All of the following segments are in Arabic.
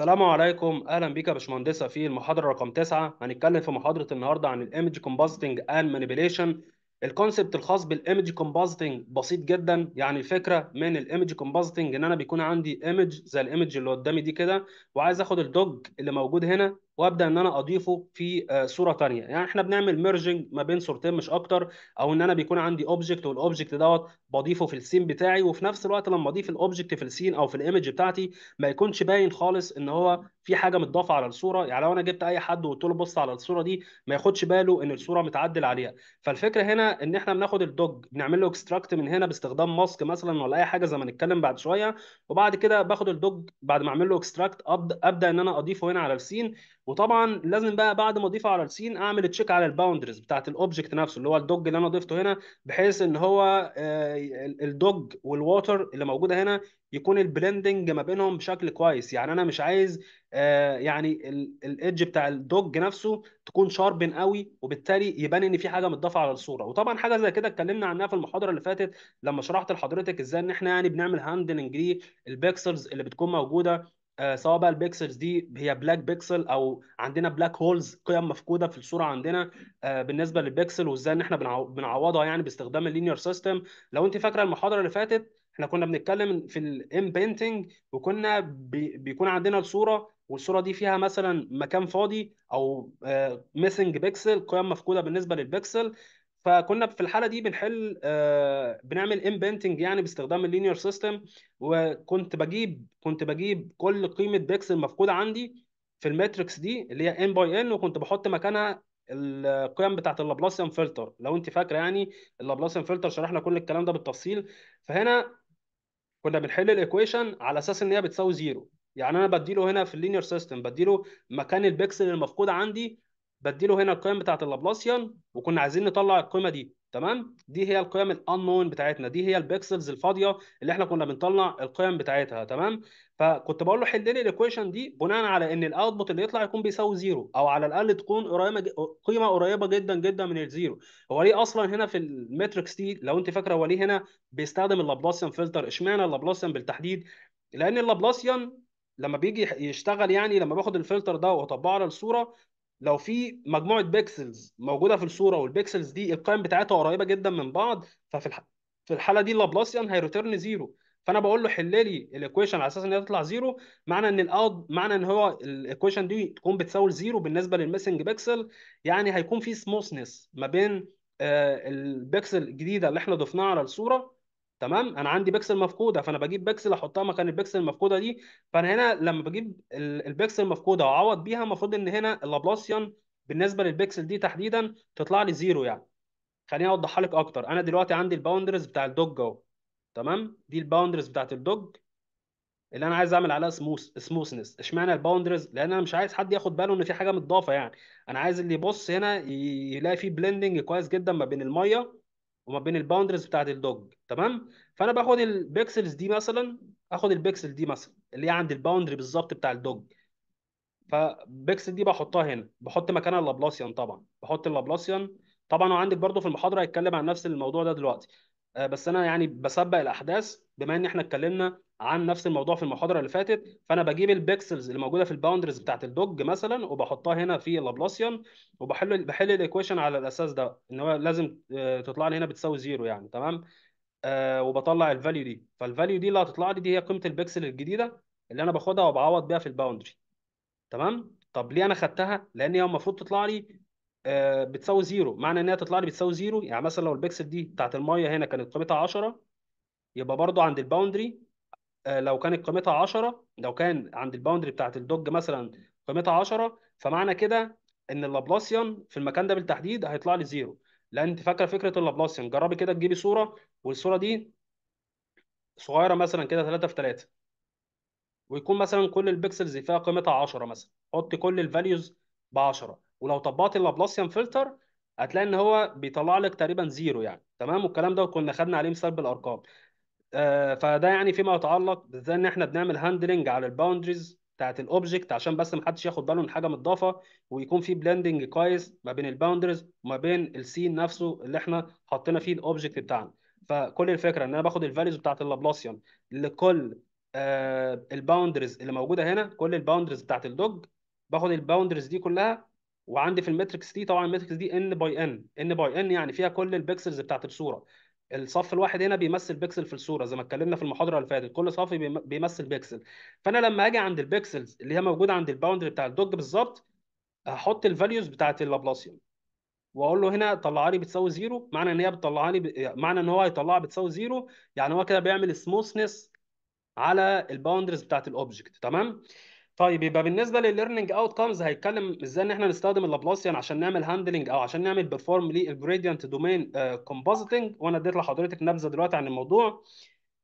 السلام عليكم اهلا بيك يا باشمهندسه في المحاضره رقم 9 هنتكلم في محاضره النهارده عن الايمج كومبوزيتنج اند مانيبيليشن الكونسبت الخاص بالايمج كومبوزيتنج بسيط جدا يعني الفكره من الايمج كومبوزيتنج ان انا بيكون عندي ايمج زي الايمج اللي قدامي دي كده وعايز اخد الدوج اللي موجود هنا وابدا ان انا اضيفه في آه، صوره ثانيه يعني احنا بنعمل ميرجنج ما بين صورتين مش اكتر او ان انا بيكون عندي اوبجكت والاوبجكت دوت بضيفه في السين بتاعي وفي نفس الوقت لما اضيف الاوبجكت في السين او في الايمج بتاعتي ما يكونش باين خالص ان هو في حاجه متضافه على الصوره يعني لو انا جبت اي حد وقلت له بص على الصوره دي ما ياخدش باله ان الصوره متعدل عليها فالفكره هنا ان احنا بناخد الدوج بنعمل له اكستراكت من هنا باستخدام ماسك مثلا ولا اي حاجه زي ما نتكلم بعد شويه وبعد كده باخد الدوج بعد ما اعمل له اكستراكت ابدا ان انا اضيفه هنا على السين وطبعا لازم بقى بعد ما اضيفه على السين اعمل تشيك على الباوندرز بتاعت الاوبجكت نفسه اللي هو الدوج اللي انا ضفته هنا بحيث ان هو آه، الدوج والووتر اللي موجوده هنا يكون البلندنج ما بينهم بشكل كويس يعني انا مش عايز آه، يعني الايدج بتاع الدوج نفسه تكون شاربن قوي وبالتالي يبان ان في حاجه متضافه على الصوره وطبعا حاجه زي كده اتكلمنا عنها في المحاضره اللي فاتت لما شرحت لحضرتك ازاي ان احنا يعني بنعمل هاندلنج للبيكسلز اللي بتكون موجوده آه، سواء بقى البيكسلز دي هي بلاك بيكسل او عندنا بلاك هولز قيم مفقوده في الصوره عندنا آه، بالنسبه للبيكسل وازاي ان احنا بنعوضها يعني باستخدام اللينير سيستم لو انت فاكره المحاضره اللي فاتت احنا كنا بنتكلم في الام بينتنج وكنا بيكون عندنا الصوره والصوره دي فيها مثلا مكان فاضي او ميسنج آه، بيكسل قيم مفقوده بالنسبه للبيكسل فكنا في الحاله دي بنحل آه، بنعمل امبنتنج يعني باستخدام اللينير سيستم وكنت بجيب كنت بجيب كل قيمه بيكسل مفقوده عندي في الماتريكس دي اللي هي ان باي ان وكنت بحط مكانها القيم بتاعت اللابلاسيان فلتر لو انت فاكره يعني اللابلاسيان فلتر شرحنا كل الكلام ده بالتفصيل فهنا كنا بنحل الايكويشن على اساس ان هي بتساوي زيرو يعني انا بديله هنا في اللينير سيستم بديله مكان البكسل المفقود عندي بديله هنا القيم بتاعه اللابلاسيان وكنا عايزين نطلع القيمه دي تمام دي هي القيم الانون بتاعتنا دي هي البكسلز الفاضيه اللي احنا كنا بنطلع القيم بتاعتها تمام فكنت بقول له حل لي الايكويشن دي بناء على ان الاوتبوت اللي يطلع يكون بيساوي زيرو او على الاقل تكون قريبه قيمه قريبه جدا جدا من الزيرو هو ليه اصلا هنا في الماتريكس دي لو انت فاكره هو ليه هنا بيستخدم اللابلاسيان فلتر اشمعنى اللابلاسيان بالتحديد لان اللابلاسيان لما بيجي يشتغل يعني لما باخد الفلتر ده واطبقه على الصوره لو في مجموعه بيكسلز موجوده في الصوره والبيكسلز دي القيم بتاعتها قريبه جدا من بعض ففي الح... في الحاله دي اللابلاسيان هيرترن زيرو فانا بقول له حل لي الايكويشن على اساس ان هي تطلع زيرو معنى ان الاوت معنى ان هو الايكويشن دي تكون بتساوي زيرو بالنسبه للميسنج بيكسل يعني هيكون في سموثنس ما بين آه، البيكسل الجديده اللي احنا ضفناها على الصوره تمام انا عندي بكسل مفقوده فانا بجيب بكسل احطها مكان البكسل المفقوده دي فانا هنا لما بجيب البكسل المفقوده واعوض بيها المفروض ان هنا اللابلاسيان بالنسبه للبكسل دي تحديدا تطلع لي زيرو يعني خليني اوضحها لك اكتر انا دلوقتي عندي الباوندرز بتاع الدوج اهو تمام دي الباوندرز بتاعت الدوج اللي انا عايز اعمل عليها سموث سموثنس اشمعنى الباوندرز لان انا مش عايز حد ياخد باله ان في حاجه متضافه يعني انا عايز اللي يبص هنا يلاقي في بليندنج كويس جدا ما بين الميه وما بين الباوندرز بتاعت الدوج تمام فانا باخد البيكسلز دي مثلا اخد البيكسل دي مثلا اللي هي عند الباوندري بالظبط بتاع الدوج فبيكسل دي بحطها هنا بحط مكانها اللابلاسيان طبعا بحط اللابلاسيان طبعا وعندك برضو في المحاضره هيتكلم عن نفس الموضوع ده دلوقتي آه، بس انا يعني بسبق الاحداث بما ان احنا اتكلمنا عن نفس الموضوع في المحاضره اللي فاتت فانا بجيب البيكسلز اللي موجوده في الباوندرز بتاعت الدوج مثلا وبحطها هنا في لابلاسيان وبحل بحل الايكويشن على الاساس ده ان هو لازم آه، تطلع لي هنا بتساوي زيرو يعني تمام آه، وبطلع الفاليو دي فالفاليو دي اللي هتطلع لي دي هي قيمه البيكسل الجديده اللي انا باخدها وبعوض بيها في الباوندري تمام طب ليه انا خدتها لان هي المفروض تطلع لي آه، بتساوي زيرو معنى انها تطلع لي بتساوي زيرو يعني مثلا لو البكسل دي بتاعت الميه هنا كانت قيمتها 10 يبقى برضو عند الباوندري آه، لو كانت قيمتها 10 لو كان عند الباوندري بتاعت الدوج مثلا قيمتها 10 فمعنى كده ان اللابلاسيان في المكان ده بالتحديد هيطلع لي زيرو لان انت فاكره فكره اللابلاسيان جربي كده تجيبي صوره والصوره دي صغيره مثلا كده 3 في 3 ويكون مثلا كل البكسلز فيها قيمتها 10 مثلا حطي كل الفاليوز ب 10 ولو طبقت اللابلاسيان فلتر هتلاقي ان هو بيطلع لك تقريبا زيرو يعني تمام والكلام ده كنا خدنا عليه مثال بالارقام آه، فده يعني فيما يتعلق بالذات ان احنا بنعمل هاندلنج على الباوندريز بتاعت الاوبجكت عشان بس ما حدش ياخد باله من حاجه متضافه ويكون في بلندنج كويس ما بين الباوندريز وما بين السين نفسه اللي احنا حطينا فيه الاوبجكت بتاعنا فكل الفكره ان انا باخد الفاليوز بتاعت اللابلاسيان لكل آه، الباوندريز اللي موجوده هنا كل الباوندريز بتاعت الدوج باخد الباوندريز دي كلها وعندي في الماتريكس دي طبعا الماتريكس دي ان باي ان ان باي ان يعني فيها كل البكسلز بتاعت الصوره الصف الواحد هنا بيمثل بيكسل في الصوره زي ما اتكلمنا في المحاضره اللي فاتت كل صف بيمثل بيكسل فانا لما اجي عند البيكسلز اللي هي موجوده عند الباوندري بتاع الدوج بالظبط هحط الفاليوز بتاعت اللابلاسيوم واقول له هنا طلعها لي بتساوي زيرو معنى ان هي بتطلع لي ب... معنى ان هو هيطلعها بتساوي زيرو يعني هو كده بيعمل سموثنس على الباوندريز بتاعت الاوبجكت تمام طيب يبقى بالنسبه للليرنينج اوت كمز هيتكلم ازاي ان احنا نستخدم اللابلاسيان عشان نعمل هاندلنج او عشان نعمل بيرفورم للجريدينت دومين كومبوزيتنج وانا اديت لحضرتك نبذه دلوقتي عن الموضوع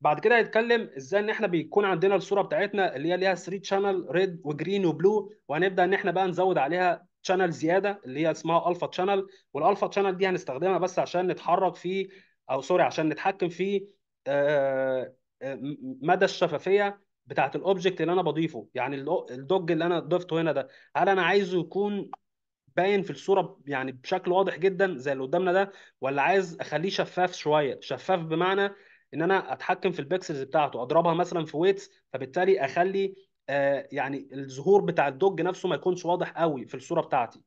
بعد كده هيتكلم ازاي ان احنا بيكون عندنا الصوره بتاعتنا اللي هي ليها 3 شانل ريد وجرين وبلو وهنبدا ان احنا بقى نزود عليها شانل زياده اللي هي اسمها الفا شانل والالفا شانل دي هنستخدمها بس عشان نتحرك في او سوري عشان نتحكم في آه، آه، مدى الشفافيه بتاعه الاوبجكت اللي انا بضيفه يعني الدوج اللي انا ضفته هنا ده هل انا عايزه يكون باين في الصوره يعني بشكل واضح جدا زي اللي قدامنا ده ولا عايز اخليه شفاف شويه شفاف بمعنى ان انا اتحكم في البكسلز بتاعته اضربها مثلا في ويتس فبالتالي اخلي آه، يعني الظهور بتاع الدوج نفسه ما يكونش واضح قوي في الصوره بتاعتي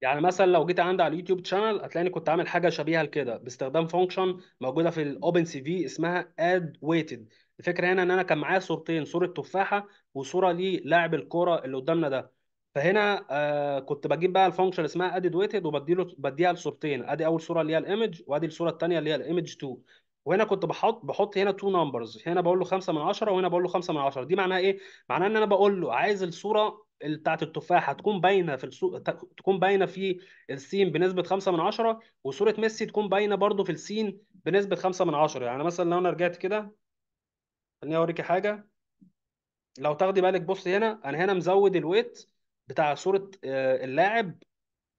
يعني مثلا لو جيت عندي على اليوتيوب تشانل هتلاقيني كنت عامل حاجه شبيهه لكده باستخدام فانكشن موجوده في الاوبن سي في اسمها اد ويتد الفكره هنا ان انا كان معايا صورتين صوره تفاحه وصوره لاعب الكوره اللي قدامنا ده فهنا آه كنت بجيب بقى الفانكشن اسمها ادد ويتد وبديله بديها لصورتين ادي اول صوره اللي هي الايمج وادي الصوره الثانيه اللي هي الايمج 2 وهنا كنت بحط بحط هنا تو نمبرز هنا بقول له 5 من 10 وهنا بقول له 5 من 10 دي معناها ايه معناها ان انا بقول له عايز الصوره بتاعت التفاحه تكون باينه في السو... تكون باينه في السين بنسبه 5 من 10 وصوره ميسي تكون باينه برده في السين بنسبه 5 من 10 يعني مثلا لو انا رجعت كده خليني اوريكي حاجه لو تاخدي بالك بص هنا انا هنا مزود الويت بتاع صوره آه، اللاعب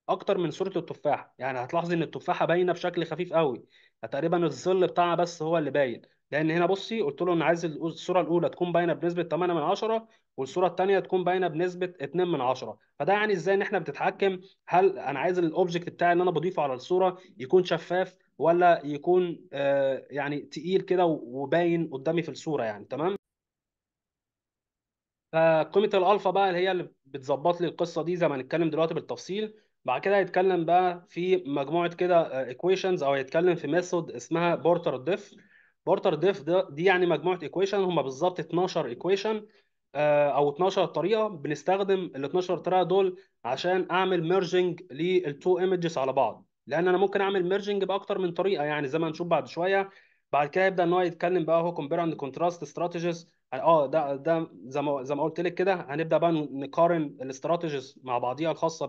اكتر من صوره التفاحه يعني هتلاحظي ان التفاحه باينه بشكل خفيف قوي تقريبا الظل بتاعها بس هو اللي باين لان هنا بصي قلت له انا عايز الصوره الاولى تكون باينه بنسبه 8 من 10 والصوره الثانيه تكون باينه بنسبه 2 من 10 فده يعني ازاي ان احنا بنتحكم هل انا عايز الاوبجكت بتاعي اللي انا بضيفه على الصوره يكون شفاف ولا يكون آه، يعني تقيل كده وباين قدامي في الصوره يعني تمام فقيمه الالفا بقى اللي هي اللي بتظبط لي القصه دي زي ما هنتكلم دلوقتي بالتفصيل بعد كده هيتكلم بقى في مجموعه كده ايكويشنز آه، او هيتكلم في ميثود اسمها بورتر ديف بورتر ديف دي يعني مجموعه ايكويشن هم بالظبط 12 ايكويشن آه، او 12 طريقه بنستخدم ال 12 طريقه دول عشان اعمل ميرجنج للتو ايمجز على بعض لان انا ممكن اعمل ميرجنج باكتر من طريقه يعني زي ما هنشوف بعد شويه بعد كده يبدا ان هو يتكلم بقى هو كومبير اند كونتراست استراتيجيز اه ده ده زي ما زي ما قلت لك كده هنبدا بقى نقارن الاستراتيجيز مع بعضيها الخاصه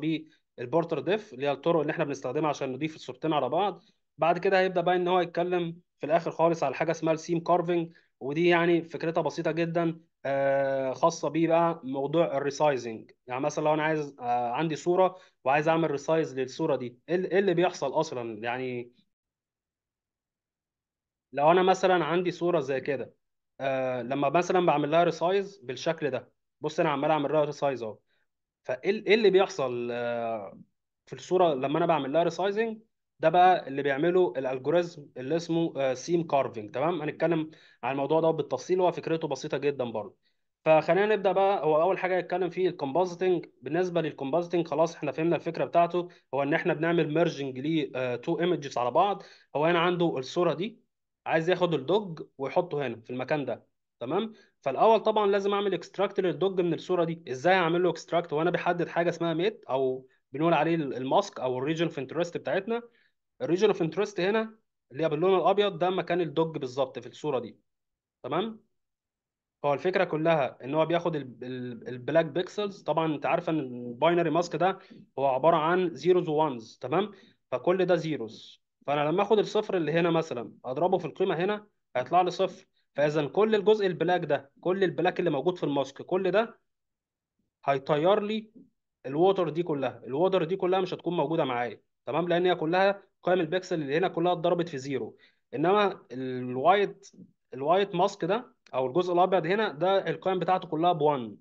بالبورتر ديف اللي هي الطرق اللي احنا بنستخدمها عشان نضيف الصورتين على بعض بعد كده هيبدا بقى ان هو يتكلم في الاخر خالص على حاجه اسمها السيم كارفنج ودي يعني فكرتها بسيطه جدا آه، خاصه بيه بقى موضوع الريسايزنج يعني مثلا لو انا عايز آه، عندي صوره وعايز اعمل ريسايز للصوره دي إيه, ايه اللي بيحصل اصلا يعني لو انا مثلا عندي صوره زي كده آه، لما مثلا بعمل لها ريسايز بالشكل ده بص انا عمال اعمل لها ريسايز اهو فايه إيه اللي بيحصل في الصوره لما انا بعمل لها ريسايزنج ده بقى اللي بيعمله الالجوريزم اللي اسمه سيم آه، كارفنج تمام هنتكلم عن الموضوع ده بالتفصيل هو فكرته بسيطه جدا برضه فخلينا نبدا بقى هو اول حاجه هيتكلم فيه الكومبوزيتنج بالنسبه للكومبوزيتنج خلاص احنا فهمنا الفكره بتاعته هو ان احنا بنعمل ميرجنج ل تو ايمجز على بعض هو هنا عنده الصوره دي عايز ياخد الدوج ويحطه هنا في المكان ده تمام فالاول طبعا لازم اعمل اكستراكت للدوج من الصوره دي ازاي اعمل له اكستراكت وانا بحدد حاجه اسمها ميت او بنقول عليه الماسك او الريجن في انترست بتاعتنا الريجن اوف انترست هنا اللي هي باللون الابيض ده مكان الدوج بالظبط في الصوره دي تمام هو الفكره كلها ان هو بياخد البلاك بيكسلز طبعا انت عارفه ان الباينري ماسك ده هو عباره عن زيروز وونز تمام فكل ده زيروز فانا لما اخد الصفر اللي هنا مثلا اضربه في القيمه هنا هيطلع لي صفر فاذا كل الجزء البلاك ده كل البلاك اللي موجود في الماسك كل ده هيطير لي الووتر دي كلها الووتر دي كلها مش هتكون موجوده معايا تمام لان هي كلها قيم البكسل اللي هنا كلها اتضربت في زيرو انما الوايت الوايت ماسك ده او الجزء الابيض هنا ده القيم بتاعته كلها ب1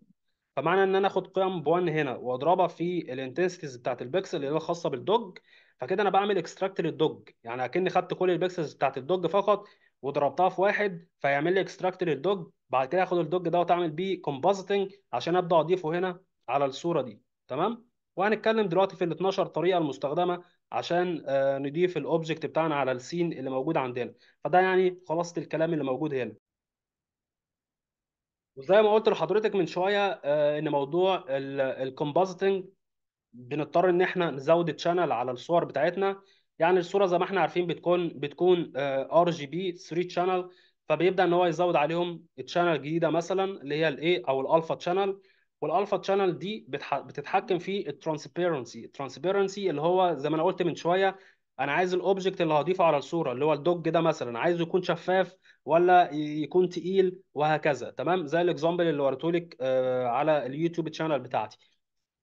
فمعنى ان انا اخد قيم ب1 هنا واضربها في الانتنسيتيز بتاعت البكسل اللي هي الخاصه بالدوج فكده انا بعمل اكستراكت للدوج يعني اكني خدت كل البكسلز بتاعت الدوج فقط وضربتها في واحد فيعمل لي اكستراكت للدوج بعد كده اخد الدوج ده واعمل بيه كومبوزيتنج عشان ابدا اضيفه هنا على الصوره دي تمام وهنتكلم دلوقتي في ال 12 طريقه المستخدمه عشان آه، نضيف الاوبجكت بتاعنا على السين اللي موجود عندنا فده يعني خلاصه الكلام اللي موجود هنا وزي ما قلت لحضرتك من شويه آه، ان موضوع الكومبوزيتنج بنضطر ان احنا نزود تشانل على الصور بتاعتنا يعني الصوره زي ما احنا عارفين بتكون بتكون ار جي بي 3 تشانل فبيبدا ان هو يزود عليهم تشانل جديده مثلا اللي هي الاي او الالفا تشانل والالفا تشانل دي بتتحكم في الترانسبيرنسي الترانسبيرنسي اللي هو زي ما انا قلت من شويه انا عايز الاوبجكت اللي هضيفه على الصوره اللي هو الدوج ده مثلا عايزه يكون شفاف ولا يكون تقيل وهكذا تمام زي الاكزامبل اللي وريتهولك آه، على اليوتيوب تشانل بتاعتي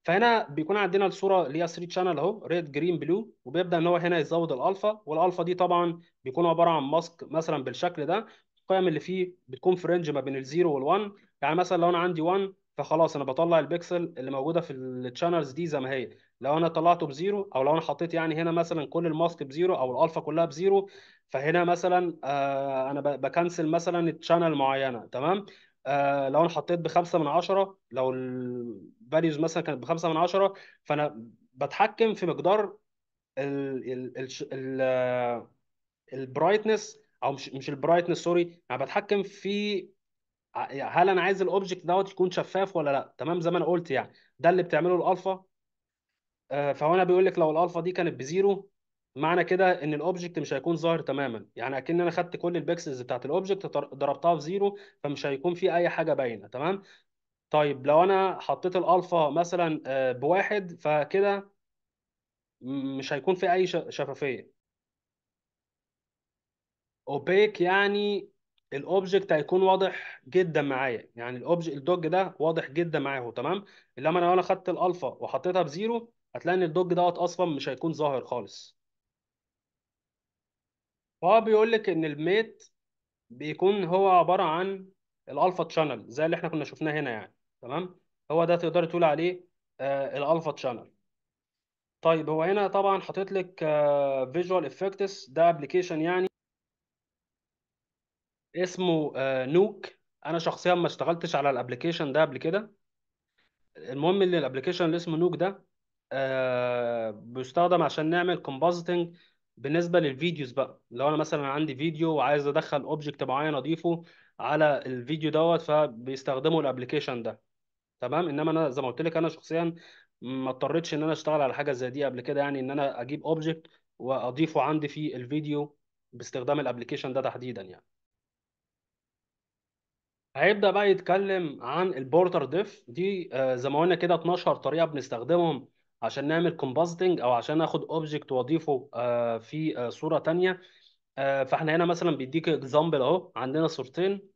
فهنا بيكون عندنا الصوره اللي هي 3 تشانل اهو ريد جرين بلو وبيبدا ان هو هنا يزود الالفا والالفا دي طبعا بيكون عباره عن ماسك مثلا بالشكل ده القيم اللي فيه بتكون في رينج ما بين الزيرو وال1 يعني مثلا لو انا عندي 1 فخلاص انا بطلع البكسل اللي موجوده في التشانلز دي زي ما هي لو انا طلعته بزيرو او لو انا حطيت يعني هنا مثلا كل الماسك بزيرو او الالفا كلها بزيرو فهنا مثلا آه انا بكنسل مثلا التشانل معينه تمام آه لو انا حطيت بخمسة من عشرة لو الفاليوز مثلا كانت بخمسة من عشرة فانا بتحكم في مقدار البرايتنس آه، او مش مش البرايتنس سوري انا بتحكم في آه، يعني هل انا عايز الاوبجكت دوت يكون شفاف ولا لا تمام زي ما انا قلت يعني ده اللي بتعمله الالفا آه، فهو انا بيقول لك لو الالفا دي كانت بزيرو معنى كده ان الاوبجكت مش هيكون ظاهر تماما يعني اكن انا خدت كل البيكسلز بتاعت الاوبجكت ضربتها في زيرو فمش هيكون في اي حاجه باينه تمام طيب لو انا حطيت الالفا مثلا آه، بواحد فكده مش هيكون في اي شفافيه اوبيك يعني الاوبجكت هيكون واضح جدا معايا يعني الاوبجكت الدوج ده واضح جدا معايا اهو تمام انما لو انا خدت الالفا وحطيتها بزيرو هتلاقي ان الدوج دوت اصلا مش هيكون ظاهر خالص فهو بيقول لك ان الميت بيكون هو عباره عن الالفا تشانل زي اللي احنا كنا شفناه هنا يعني تمام هو ده تقدر تقول عليه آه الالفا تشانل طيب هو هنا طبعا حاطط لك فيجوال آه، افكتس ده ابلكيشن يعني اسمه آه، نوك انا شخصيا ما اشتغلتش على الابلكيشن ده قبل كده المهم ان الابلكيشن اللي اسمه نوك ده آه، بيستخدم عشان نعمل كومبوزيتنج بالنسبه للفيديوز بقى لو انا مثلا عندي فيديو وعايز ادخل اوبجكت معين اضيفه على الفيديو دوت فبيستخدموا الابلكيشن ده تمام انما انا زي ما قلت لك انا شخصيا ما اضطريتش ان انا اشتغل على حاجه زي دي قبل كده يعني ان انا اجيب اوبجكت واضيفه عندي في الفيديو باستخدام الابلكيشن ده تحديدا يعني هيبدأ بقى يتكلم عن البورتر ديف دي آه، زي ما قلنا كده 12 طريقة بنستخدمهم عشان نعمل كومبوزيتنج او عشان ناخد اوبجكت واضيفه آه، في آه، صورة تانية فاحنا هنا مثلا بيديك اكزامبل اهو عندنا صورتين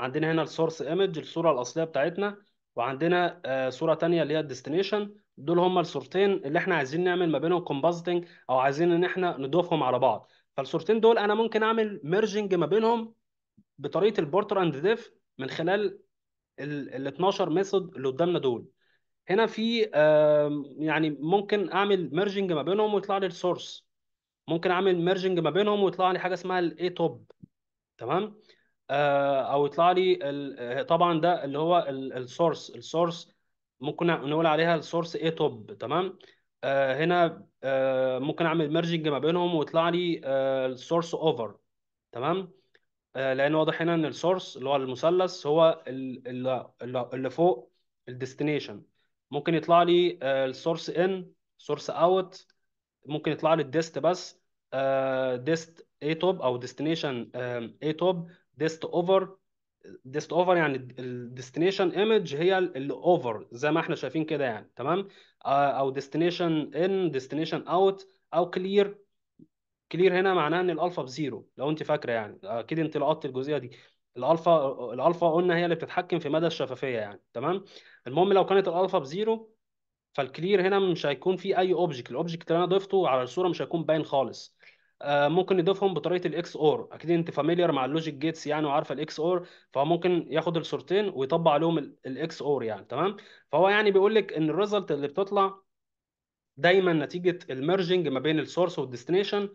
عندنا هنا السورس ايمج الصورة الأصلية بتاعتنا وعندنا صورة تانية اللي هي الديستنيشن دول هما الصورتين اللي احنا عايزين نعمل ما بينهم كومبوزيتنج او عايزين ان احنا نضيفهم على بعض فالصورتين دول انا ممكن اعمل ميرجنج ما بينهم بطريقه البورتر اند ديف من خلال ال 12 ميثود اللي قدامنا دول هنا في يعني ممكن اعمل ميرجنج ما بينهم ويطلع لي السورس ممكن اعمل ميرجنج ما بينهم ويطلع لي حاجه اسمها الاي توب تمام آه، او يطلع لي آه، طبعا ده اللي هو السورس السورس ممكن نقول عليها السورس اي توب تمام آه، هنا ممكن اعمل ميرجنج ما بينهم ويطلع لي السورس اوفر تمام آه، لان واضح هنا ان السورس اللي هو المثلث هو اللي, اللي فوق الديستنيشن ممكن يطلع لي السورس ان سورس اوت ممكن يطلع لي الديست بس ديست اي توب او ديستنيشن اي توب ديست اوفر ديست اوفر يعني الديستنيشن ايمج هي اللي اوفر زي ما احنا شايفين كده يعني تمام آه، او ديستنيشن ان ديستنيشن اوت او كلير كلير هنا معناه ان الالفا بزيرو لو انت فاكره يعني اكيد انت لقطت الجزئيه دي الالفا الالفا قلنا هي اللي بتتحكم في مدى الشفافيه يعني تمام المهم لو كانت الالفا بزيرو فالكلير هنا مش هيكون فيه اي اوبجكت الاوبجكت اللي انا ضفته على الصوره مش هيكون باين خالص آه، ممكن نضيفهم بطريقه الاكس اور اكيد انت فاميليار مع اللوجيك جيتس يعني وعارفه الاكس اور فممكن ياخد الصورتين ويطبق عليهم الاكس اور يعني تمام فهو يعني بيقول لك ان الريزلت اللي بتطلع دايما نتيجه الميرجنج ما بين السورس والديستنيشن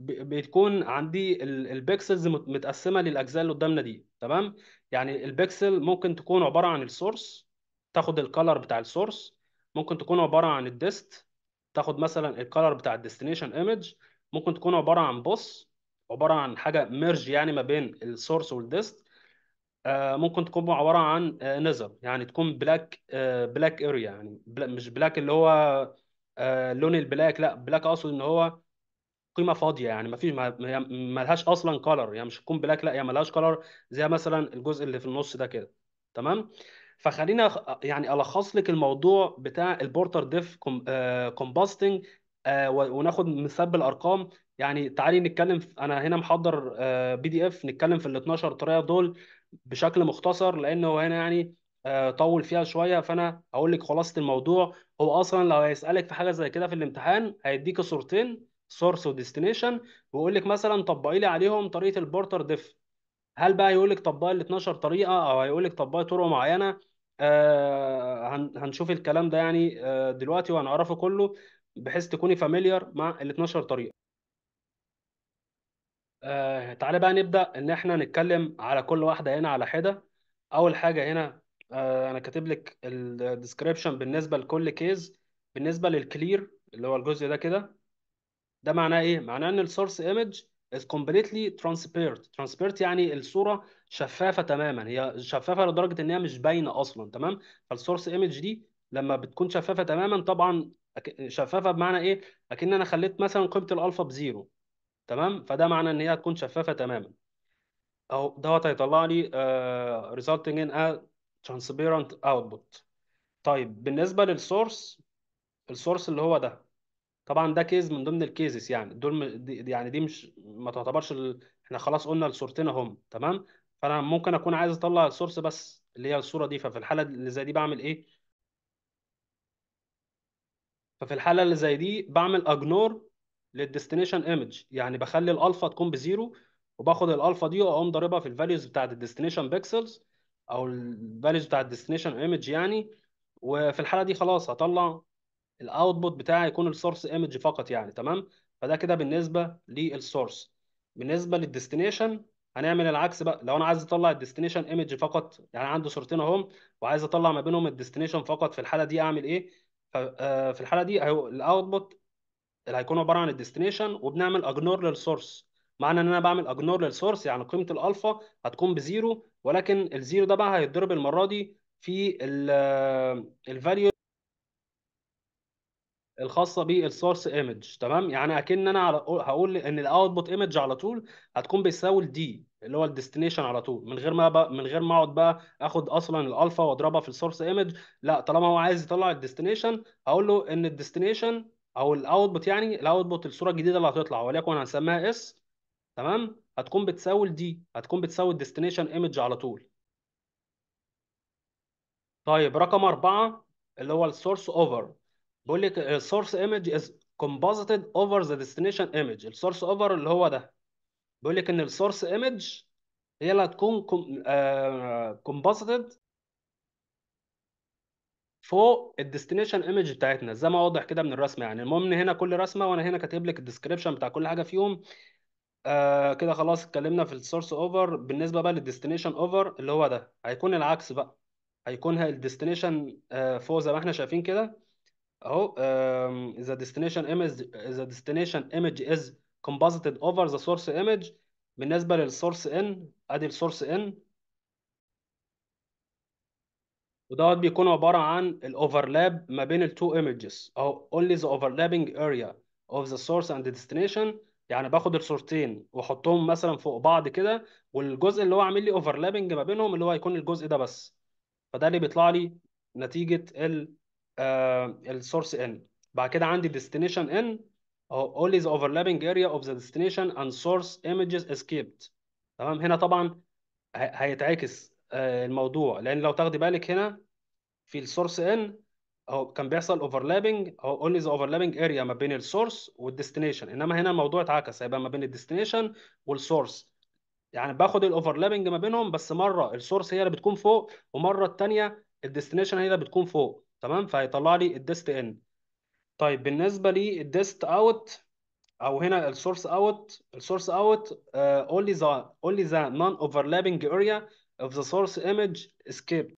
بتكون عندي البيكسلز متقسمه للاجزاء اللي قدامنا دي تمام يعني البيكسل ممكن تكون عباره عن السورس تاخد الكالر بتاع السورس ممكن تكون عباره عن الديست تاخد مثلا الكالر بتاع الديستنيشن ايمج ممكن تكون عباره عن بوس عباره عن حاجه ميرج يعني ما بين السورس والديست آه، ممكن تكون عباره عن نزر آه، يعني تكون بلاك بلاك اريا يعني مش بلاك اللي هو آه، لون البلاك لا بلاك اقصد ان هو قيمه فاضيه يعني ما فيش ما لهاش اصلا كلر يعني مش تكون بلاك لا هي ما لهاش كلر زي مثلا الجزء اللي في النص ده كده تمام فخلينا يعني الخص لك الموضوع بتاع البورتر ديف كومباستنج آه، آه، وناخد مثال بالارقام يعني تعالي نتكلم انا هنا محضر بي دي اف نتكلم في ال 12 طريقه دول بشكل مختصر لانه هنا يعني آه، طول فيها شويه فانا هقول لك خلاصه الموضوع هو اصلا لو هيسالك في حاجه زي كده في الامتحان هيديك صورتين سورس وديستنيشن ويقول لك مثلا طبقي لي عليهم طريقه البورتر ديف هل بقى هيقول لك طبقي ال 12 طريقه او هيقول لك طبقي طرق معينه آه هنشوف الكلام ده يعني آه دلوقتي وهنعرفه كله بحيث تكوني فاميليار مع ال 12 طريقه آه تعالى بقى نبدا ان احنا نتكلم على كل واحده هنا على حده اول حاجه هنا آه انا كاتب لك الديسكريبشن بالنسبه لكل كيز بالنسبه للكلير اللي هو الجزء ده كده ده معناه ايه؟ معناه ان السورس ايمج از كومبليتلي transparent transparent يعني الصوره شفافه تماما هي شفافه لدرجه ان هي مش باينه اصلا تمام فالسورس ايمج دي لما بتكون شفافه تماما طبعا شفافه بمعنى ايه اكن انا خليت مثلا قيمه الالفا بزيرو تمام فده معنى ان هي هتكون شفافه تماما او دوت هيطلع لي uh, resulting in a transparent output طيب بالنسبه للسورس السورس اللي هو ده طبعا ده كيس من ضمن الكيسز يعني دول دي- يعني دي مش ما تعتبرش ال... احنا خلاص قلنا الصورتين هم تمام فانا ممكن اكون عايز اطلع السورس بس اللي هي الصوره دي ففي الحاله اللي زي دي بعمل ايه ففي الحاله اللي زي دي بعمل اجنور للديستنيشن ايمج يعني بخلي الالفا تكون بزيرو وباخد الالفا دي واقوم ضاربها في الفاليوز بتاعه الديستنيشن بيكسلز او الفاليوز بتاعه الديستنيشن ايمج يعني وفي الحاله دي خلاص هطلع الاوتبوت بتاعي يكون السورس ايمج فقط يعني تمام فده كده بالنسبه للسورس بالنسبه للديستنيشن هنعمل العكس بقى لو انا عايز اطلع الديستنيشن ايمج فقط يعني عندي صورتين اهم وعايز اطلع ما بينهم الديستنيشن فقط في الحاله دي اعمل ايه آه، في الحاله دي الاوتبوت اللي هيكون عباره عن الديستنيشن وبنعمل اجنور للسورس معنى ان انا بعمل اجنور للسورس يعني قيمه الالفا هتكون بزيرو ولكن الزيرو ده بقى هيتضرب المره دي في الفاليو آه، الخاصه بالسورس ايمج تمام يعني اكن انا هقول ان الاوتبوت ايمج على طول هتكون بيساوي الدي اللي هو الديستنيشن على طول من غير ما بقى من غير ما اقعد بقى اخد اصلا الالفا واضربها في السورس ايمج لا طالما هو عايز يطلع الديستنيشن هقول له ان الديستنيشن او الاوتبوت يعني الاوتبوت الصوره الجديده اللي هتطلع وليكن هنسميها اس تمام هتكون بتساوي الدي هتكون بتساوي الديستنيشن ايمج على طول طيب رقم أربعة اللي هو السورس اوفر بيقول لك السورس ايمج از كومبوزيتد اوفر ذا ديستنيشن ايمج السورس اوفر اللي هو ده بيقول لك ان السورس ايمج هي اللي هتكون كومبوزيتد فوق الديستنيشن ايمج بتاعتنا زي ما واضح كده من الرسمه يعني المهم ان هنا كل رسمه وانا هنا كاتب لك الديسكربشن بتاع كل حاجه فيهم آه كده خلاص اتكلمنا في السورس اوفر بالنسبه بقى للديستنيشن اوفر اللي هو ده هيكون العكس بقى هيكون الديستنيشن فوق آه، زي ما احنا شايفين كده اهو the destination image the destination image is composited over the source image بالنسبه للسورس ان ادي السورس ان ودوت بيكون عباره عن الاوفرلاب ما بين التو ايمجز اهو only the overlapping area of the source and the destination يعني باخد الصورتين واحطهم مثلا فوق بعض كده والجزء اللي هو عامل لي اوفرلابنج ما بينهم اللي هو هيكون الجزء ده بس فده اللي بيطلع لي نتيجه ال آه، السورس ان بعد كده عندي destination ان اهو is overlapping area of the destination and source images escaped تمام هنا طبعا هيتعكس آه، الموضوع لان لو تاخدي بالك هنا في السورس ان اهو كان بيحصل overlapping اهو the overlapping area ما بين السورس والديستنيشن انما هنا الموضوع اتعكس هيبقى ما بين الديستنيشن والسورس يعني باخد الاوفرلابنج ما بينهم بس مره السورس هي اللي بتكون فوق ومره الثانيه الديستنيشن هي اللي بتكون فوق تمام فهيطلع لي الديست ان طيب بالنسبه للديست اوت او هنا السورس اوت السورس اوت only the only the non overlapping area of the source image escaped